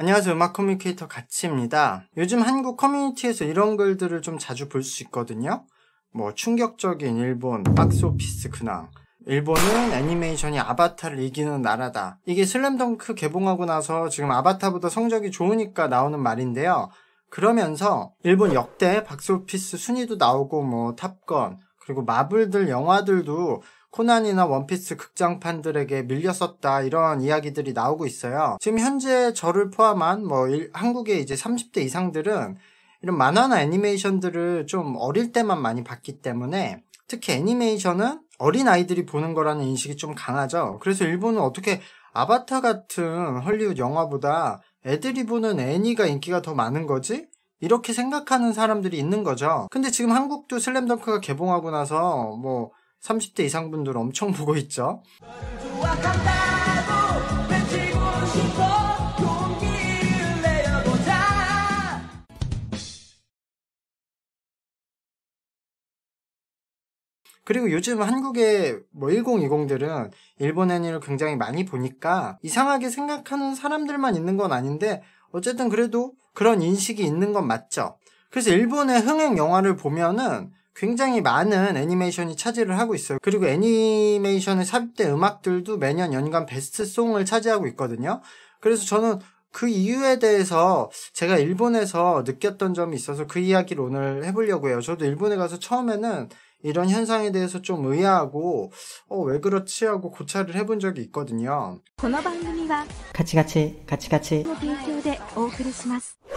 안녕하세요. 음악 커뮤니케이터 가치입니다. 요즘 한국 커뮤니티에서 이런 글들을 좀 자주 볼 수 있거든요. 뭐 충격적인 일본, 박스오피스 근황, 일본은 애니메이션이 아바타를 이기는 나라다. 이게 슬램덩크 개봉하고 나서 지금 아바타보다 성적이 좋으니까 나오는 말인데요. 그러면서 일본 역대 박스오피스 순위도 나오고 뭐 탑건, 그리고 마블들 영화들도 코난이나 원피스 극장판들에게 밀렸었다 이런 이야기들이 나오고 있어요. 지금 현재 저를 포함한 뭐 일, 한국의 이제 30대 이상들은 이런 만화나 애니메이션들을 좀 어릴 때만 많이 봤기 때문에 특히 애니메이션은 어린 아이들이 보는 거라는 인식이 좀 강하죠. 그래서 일본은 어떻게 아바타 같은 헐리우드 영화보다 애들이 보는 애니가 인기가 더 많은 거지? 이렇게 생각하는 사람들이 있는 거죠. 근데 지금 한국도 슬램덩크가 개봉하고 나서 뭐 30대 이상 분들 엄청 보고 있죠. 그리고 요즘 한국의 뭐 1020들은 일본 애니를 굉장히 많이 보니까 이상하게 생각하는 사람들만 있는 건 아닌데 어쨌든 그래도 그런 인식이 있는 건 맞죠. 그래서 일본의 흥행 영화를 보면은 굉장히 많은 애니메이션이 차지를 하고 있어요. 그리고 애니메이션에 삽입된 음악들도 매년 연간 베스트송을 차지하고 있거든요. 그래서 저는 그 이유에 대해서 제가 일본에서 느꼈던 점이 있어서 그 이야기를 오늘 해보려고 해요. 저도 일본에 가서 처음에는 이런 현상에 대해서 좀 의아하고 어, 왜 그렇지 하고 고찰을 해본 적이 있거든요. 같이 같이 같이 같이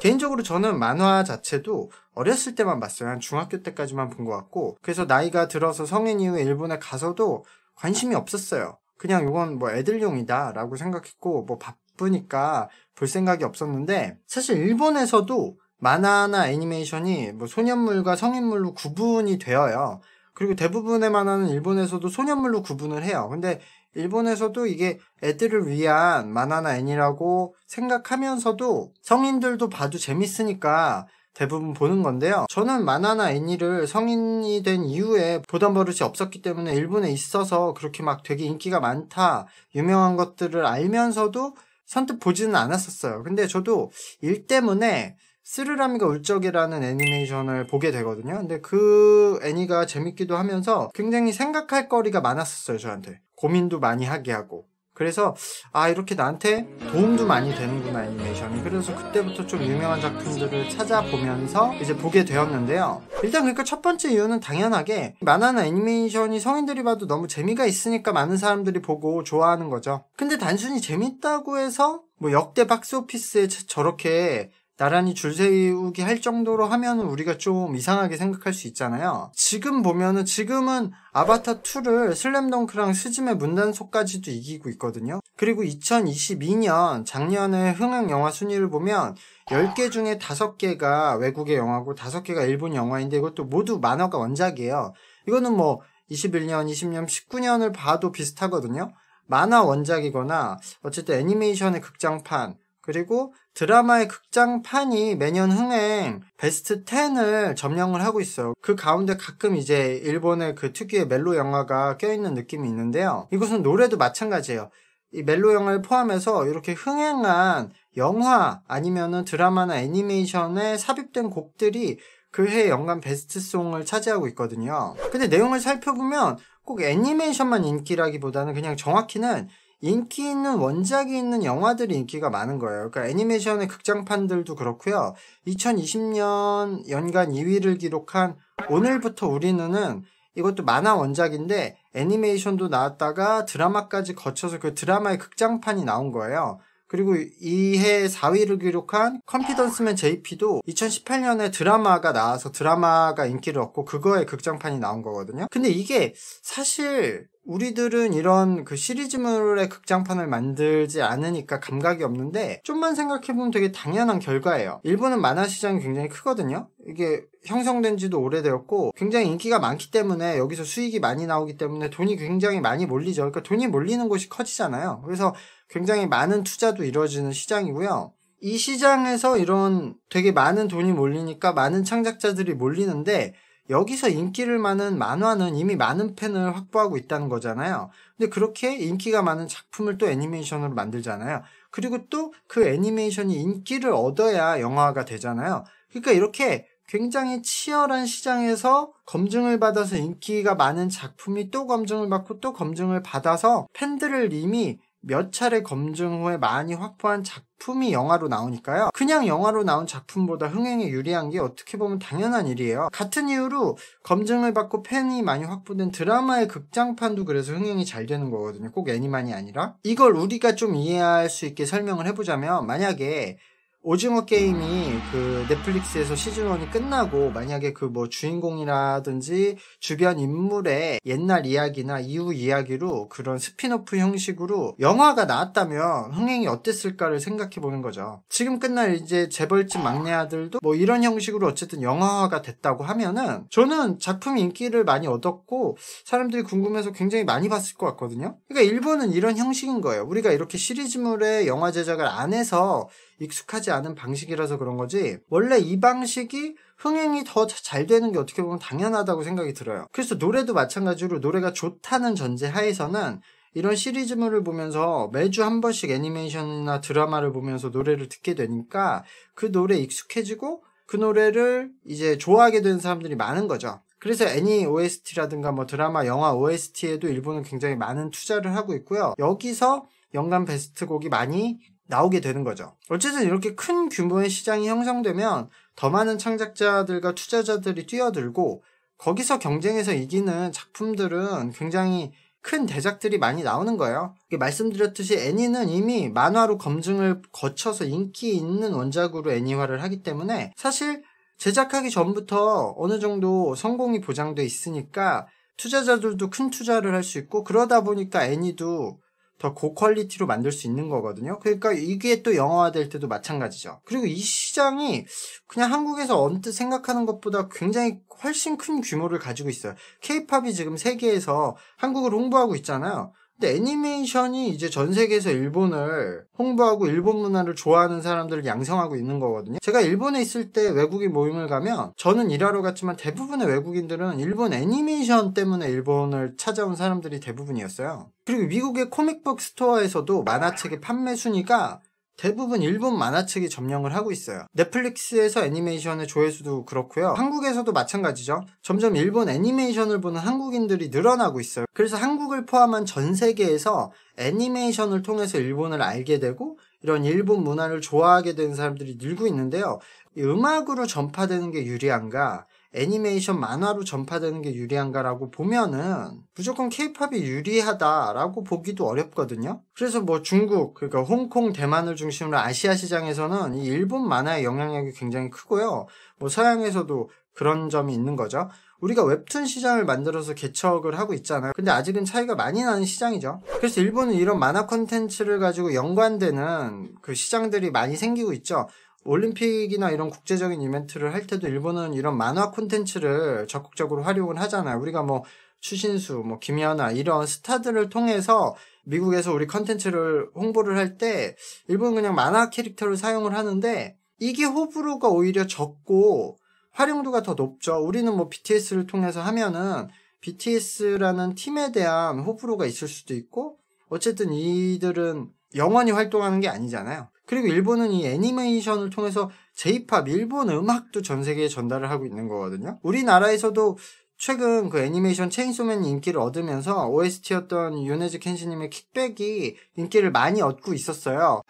개인적으로 저는 만화 자체도 어렸을 때만 봤어요. 한 중학교 때까지만 본 것 같고 그래서 나이가 들어서 성인 이후에 일본에 가서도 관심이 없었어요. 그냥 이건 뭐 애들용이다 라고 생각했고 뭐 바쁘니까 볼 생각이 없었는데 사실 일본에서도 만화나 애니메이션이 뭐 소년물과 성인물로 구분이 되어요. 그리고 대부분의 만화는 일본에서도 소년물로 구분을 해요. 근데 일본에서도 이게 애들을 위한 만화나 애니라고 생각하면서도 성인들도 봐도 재밌으니까 대부분 보는 건데요. 저는 만화나 애니를 성인이 된 이후에 보던 버릇이 없었기 때문에 일본에 있어서 그렇게 막 되게 인기가 많다, 유명한 것들을 알면서도 선뜻 보지는 않았었어요. 근데 저도 일 때문에 스르라미가 울적이라는 애니메이션을 보게 되거든요. 근데 그 애니가 재밌기도 하면서 굉장히 생각할 거리가 많았었어요, 저한테. 고민도 많이 하게 하고. 그래서 아 이렇게 나한테 도움도 많이 되는구나 애니메이션이 그래서 그때부터 좀 유명한 작품들을 찾아보면서 이제 보게 되었는데요 일단 그러니까 첫 번째 이유는 당연하게 만화나 애니메이션이 성인들이 봐도 너무 재미가 있으니까 많은 사람들이 보고 좋아하는 거죠 근데 단순히 재밌다고 해서 뭐 역대 박스오피스에 저렇게 나란히 줄 세우기 할 정도로 하면 우리가 좀 이상하게 생각할 수 있잖아요. 지금 보면은 지금은 아바타 2를 슬램덩크랑 스즈메 문단속까지도 이기고 있거든요. 그리고 2022년 작년의 흥행 영화 순위를 보면 10개 중에 5개가 외국의 영화고 5개가 일본 영화인데 이것도 모두 만화가 원작이에요. 이거는 뭐 21년, 20년, 19년을 봐도 비슷하거든요. 만화 원작이거나 어쨌든 애니메이션의 극장판 그리고 드라마의 극장판이 매년 흥행 베스트 10을 점령을 하고 있어요. 그 가운데 가끔 이제 일본의 그 특유의 멜로 영화가 껴있는 느낌이 있는데요. 이것은 노래도 마찬가지예요. 이 멜로 영화를 포함해서 이렇게 흥행한 영화 아니면은 드라마나 애니메이션에 삽입된 곡들이 그 해 연간 베스트송을 차지하고 있거든요. 근데 내용을 살펴보면 꼭 애니메이션만 인기라기보다는 그냥 정확히는 인기 있는 원작이 있는 영화들이 인기가 많은 거예요. 그러니까 애니메이션의 극장판들도 그렇고요. 2020년 연간 2위를 기록한 오늘부터 우리는은 이것도 만화 원작인데 애니메이션도 나왔다가 드라마까지 거쳐서 그 드라마의 극장판이 나온 거예요. 그리고 이해 4위를 기록한 컴피던스맨 JP도 2018년에 드라마가 나와서 드라마가 인기를 얻고 그거의 극장판이 나온 거거든요. 근데 이게 사실 우리들은 이런 그 시리즈물의 극장판을 만들지 않으니까 감각이 없는데 좀만 생각해보면 되게 당연한 결과예요. 일본은 만화 시장이 굉장히 크거든요. 이게 형성된 지도 오래되었고 굉장히 인기가 많기 때문에 여기서 수익이 많이 나오기 때문에 돈이 굉장히 많이 몰리죠. 그러니까 돈이 몰리는 곳이 커지잖아요. 그래서 굉장히 많은 투자도 이루어지는 시장이고요. 이 시장에서 이런 되게 많은 돈이 몰리니까 많은 창작자들이 몰리는데 여기서 인기를 많은 만화는 이미 많은 팬을 확보하고 있다는 거잖아요. 근데 그렇게 인기가 많은 작품을 또 애니메이션으로 만들잖아요. 그리고 또 그 애니메이션이 인기를 얻어야 영화가 되잖아요. 그러니까 이렇게 굉장히 치열한 시장에서 검증을 받아서 인기가 많은 작품이 또 검증을 받고 또 검증을 받아서 팬들을 이미 몇 차례 검증 후에 많이 확보한 작품이 영화로 나오니까요. 그냥 영화로 나온 작품보다 흥행에 유리한 게 어떻게 보면 당연한 일이에요. 같은 이유로 검증을 받고 팬이 많이 확보된 드라마의 극장판도 그래서 흥행이 잘 되는 거거든요. 꼭 애니만이 아니라. 이걸 우리가 좀 이해할 수 있게 설명을 해보자면 만약에 오징어 게임이 그 넷플릭스에서 시즌 1이 끝나고 만약에 그 뭐 주인공이라든지 주변 인물의 옛날 이야기나 이후 이야기로 그런 스피너프 형식으로 영화가 나왔다면 흥행이 어땠을까를 생각해 보는 거죠. 지금 끝날 이제 재벌집 막내 아들도 뭐 이런 형식으로 어쨌든 영화화가 됐다고 하면은 저는 작품 인기를 많이 얻었고 사람들이 궁금해서 굉장히 많이 봤을 것 같거든요. 그러니까 일본은 이런 형식인 거예요. 우리가 이렇게 시리즈물의 영화 제작을 안 해서 익숙하지 않은 방식이라서 그런 거지 원래 이 방식이 흥행이 더 잘 되는 게 어떻게 보면 당연하다고 생각이 들어요. 그래서 노래도 마찬가지로 노래가 좋다는 전제 하에서는 이런 시리즈물을 보면서 매주 한 번씩 애니메이션이나 드라마를 보면서 노래를 듣게 되니까 그노래 익숙해지고 그 노래를 이제 좋아하게 되는 사람들이 많은 거죠. 그래서 애니 OST라든가 뭐 드라마, 영화 OST에도 일본은 굉장히 많은 투자를 하고 있고요. 여기서 연간 베스트곡이 많이 나오게 되는 거죠. 어쨌든 이렇게 큰 규모의 시장이 형성되면 더 많은 창작자들과 투자자들이 뛰어들고 거기서 경쟁에서 이기는 작품들은 굉장히 큰 대작들이 많이 나오는 거예요. 말씀드렸듯이 애니는 이미 만화로 검증을 거쳐서 인기 있는 원작으로 애니화를 하기 때문에 사실 제작하기 전부터 어느 정도 성공이 보장돼 있으니까 투자자들도 큰 투자를 할 수 있고 그러다 보니까 애니도 더 고퀄리티로 만들 수 있는 거거든요. 그러니까 이게 또 영화화될 때도 마찬가지죠. 그리고 이 시장이 그냥 한국에서 언뜻 생각하는 것보다 굉장히 훨씬 큰 규모를 가지고 있어요. 케이팝이 지금 세계에서 한국을 홍보하고 있잖아요. 그 애니메이션이 이제 전 세계에서 일본을 홍보하고 일본 문화를 좋아하는 사람들을 양성하고 있는 거거든요. 제가 일본에 있을 때 외국인 모임을 가면 저는 일하러 갔지만 대부분의 외국인들은 일본 애니메이션 때문에 일본을 찾아온 사람들이 대부분이었어요. 그리고 미국의 코믹북 스토어에서도 만화책의 판매 순위가 대부분 일본 만화책이 점령을 하고 있어요. 넷플릭스에서 애니메이션의 조회수도 그렇고요. 한국에서도 마찬가지죠. 점점 일본 애니메이션을 보는 한국인들이 늘어나고 있어요. 그래서 한국을 포함한 전 세계에서 애니메이션을 통해서 일본을 알게 되고 이런 일본 문화를 좋아하게 되는 사람들이 늘고 있는데요. 음악으로 전파되는 게 유리한가? 애니메이션 만화로 전파되는 게 유리한가라고 보면은 무조건 케이팝이 유리하다라고 보기도 어렵거든요. 그래서 뭐 중국, 그러니까 홍콩, 대만을 중심으로 아시아 시장에서는 이 일본 만화의 영향력이 굉장히 크고요. 뭐 서양에서도 그런 점이 있는 거죠. 우리가 웹툰 시장을 만들어서 개척을 하고 있잖아요. 근데 아직은 차이가 많이 나는 시장이죠. 그래서 일본은 이런 만화 콘텐츠를 가지고 연관되는 그 시장들이 많이 생기고 있죠. 올림픽이나 이런 국제적인 이벤트를 할 때도 일본은 이런 만화 콘텐츠를 적극적으로 활용을 하잖아요. 우리가 뭐 추신수, 뭐 김연아 이런 스타들을 통해서 미국에서 우리 컨텐츠를 홍보를 할 때 일본은 그냥 만화 캐릭터를 사용을 하는데 이게 호불호가 오히려 적고 활용도가 더 높죠. 우리는 뭐 BTS를 통해서 하면은 BTS라는 팀에 대한 호불호가 있을 수도 있고 어쨌든 이들은 영원히 활동하는 게 아니잖아요. 그리고 일본은 이 애니메이션을 통해서 제이팝 일본 음악도 전 세계에 전달을 하고 있는 거거든요. 우리나라에서도 최근 그 애니메이션 체인소맨 인기를 얻으면서 OST였던 유네즈 켄시님의 킥백이 인기를 많이 얻고 있었어요.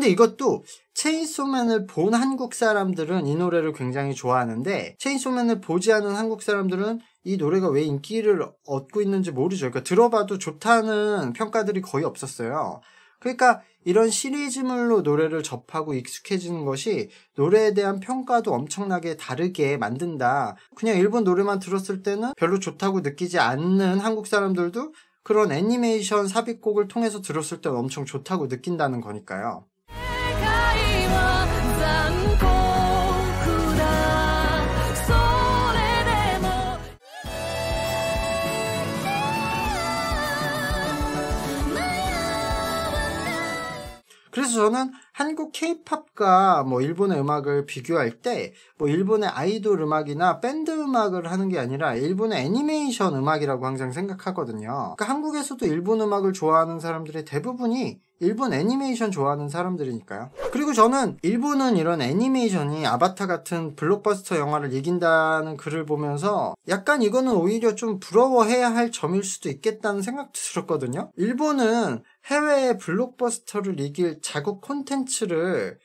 근데 이것도 체인소맨을 본 한국 사람들은 이 노래를 굉장히 좋아하는데 체인소맨을 보지 않은 한국 사람들은 이 노래가 왜 인기를 얻고 있는지 모르죠. 그러니까 들어봐도 좋다는 평가들이 거의 없었어요. 그러니까 이런 시리즈물로 노래를 접하고 익숙해지는 것이 노래에 대한 평가도 엄청나게 다르게 만든다. 그냥 일본 노래만 들었을 때는 별로 좋다고 느끼지 않는 한국 사람들도 그런 애니메이션 삽입곡을 통해서 들었을 때 엄청 좋다고 느낀다는 거니까요. 그래서 저는 한국 케이팝과 뭐 일본의 음악을 비교할 때 뭐 일본의 아이돌 음악이나 밴드 음악을 하는 게 아니라 일본의 애니메이션 음악이라고 항상 생각하거든요. 그러니까 한국에서도 일본 음악을 좋아하는 사람들의 대부분이 일본 애니메이션 좋아하는 사람들이니까요. 그리고 저는 일본은 이런 애니메이션이 아바타 같은 블록버스터 영화를 이긴다는 글을 보면서 약간 이거는 오히려 좀 부러워해야 할 점일 수도 있겠다는 생각도 들었거든요. 일본은 해외의 블록버스터를 이길 자국 콘텐츠를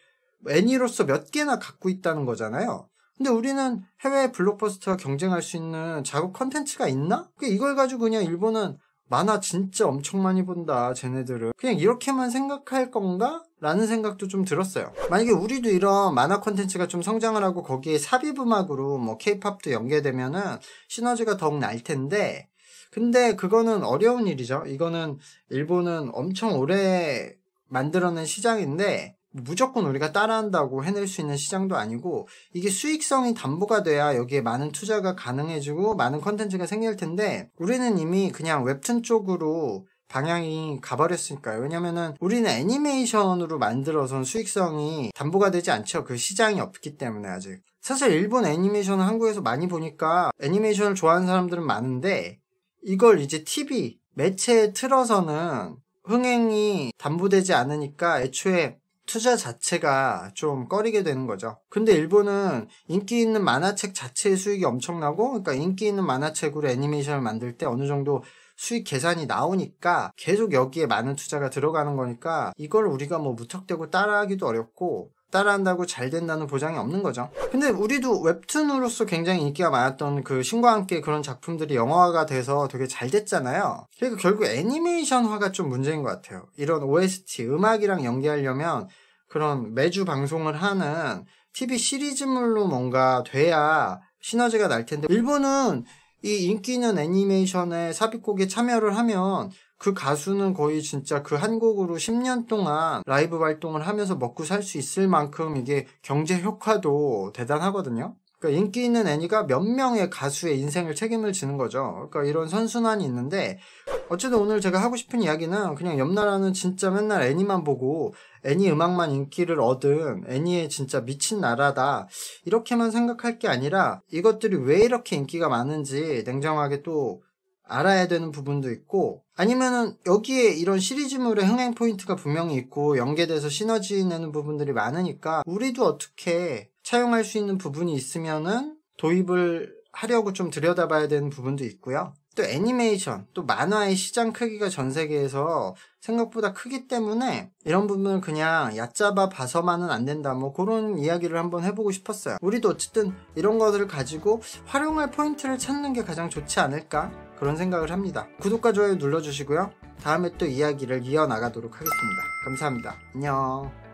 애니로서 몇 개나 갖고 있다는 거잖아요. 근데 우리는 해외 블록버스터와 경쟁할 수 있는 자국 콘텐츠가 있나? 이걸 가지고 그냥 일본은 만화 진짜 엄청 많이 본다, 쟤네들은. 그냥 이렇게만 생각할 건가? 라는 생각도 좀 들었어요. 만약에 우리도 이런 만화 콘텐츠가 좀 성장을 하고 거기에 삽입 음악으로 뭐 케이팝도 연계되면은 시너지가 더욱 날 텐데, 근데 그거는 어려운 일이죠. 이거는 일본은 엄청 오래 만들어낸 시장인데, 무조건 우리가 따라한다고 해낼 수 있는 시장도 아니고 이게 수익성이 담보가 돼야 여기에 많은 투자가 가능해지고 많은 컨텐츠가 생길 텐데 우리는 이미 그냥 웹툰 쪽으로 방향이 가버렸으니까요. 왜냐면은 우리는 애니메이션으로 만들어선 수익성이 담보가 되지 않죠. 그 시장이 없기 때문에 아직. 사실 일본 애니메이션은 한국에서 많이 보니까 애니메이션을 좋아하는 사람들은 많은데 이걸 이제 TV, 매체에 틀어서는 흥행이 담보되지 않으니까 애초에 투자 자체가 좀 꺼리게 되는 거죠. 근데 일본은 인기 있는 만화책 자체의 수익이 엄청나고, 그러니까 인기 있는 만화책으로 애니메이션을 만들 때 어느 정도 수익 계산이 나오니까 계속 여기에 많은 투자가 들어가는 거니까 이걸 우리가 뭐 무턱대고 따라하기도 어렵고 따라한다고 잘 된다는 보장이 없는 거죠. 근데 우리도 웹툰으로서 굉장히 인기가 많았던 그 신과 함께 그런 작품들이 영화화가 돼서 되게 잘 됐잖아요. 그리고 그러니까 결국 애니메이션화가 좀 문제인 것 같아요. 이런 OST, 음악이랑 연계하려면 그런 매주 방송을 하는 TV 시리즈물로 뭔가 돼야 시너지가 날 텐데 일본은 이 인기 있는 애니메이션에 삽입곡에 참여를 하면 그 가수는 거의 진짜 그 한 곡으로 10년 동안 라이브 활동을 하면서 먹고 살 수 있을 만큼 이게 경제 효과도 대단하거든요. 그러니까 인기 있는 애니가 몇 명의 가수의 인생을 책임을 지는 거죠. 그러니까 이런 선순환이 있는데 어쨌든 오늘 제가 하고 싶은 이야기는 그냥 옆나라는 진짜 맨날 애니만 보고 애니 음악만 인기를 얻은 애니의 진짜 미친 나라다. 이렇게만 생각할 게 아니라 이것들이 왜 이렇게 인기가 많은지 냉정하게 또 알아야 되는 부분도 있고 아니면은 여기에 이런 시리즈물의 흥행 포인트가 분명히 있고 연계돼서 시너지 내는 부분들이 많으니까 우리도 어떻게 차용할 수 있는 부분이 있으면은 도입을 하려고 좀 들여다봐야 되는 부분도 있고요. 또 애니메이션, 또 만화의 시장 크기가 전 세계에서 생각보다 크기 때문에 이런 부분을 그냥 얕잡아 봐서만은 안 된다. 뭐 그런 이야기를 한번 해보고 싶었어요. 우리도 어쨌든 이런 것들을 가지고 활용할 포인트를 찾는 게 가장 좋지 않을까 그런 생각을 합니다. 구독과 좋아요 눌러주시고요. 다음에 또 이야기를 이어나가도록 하겠습니다. 감사합니다. 안녕.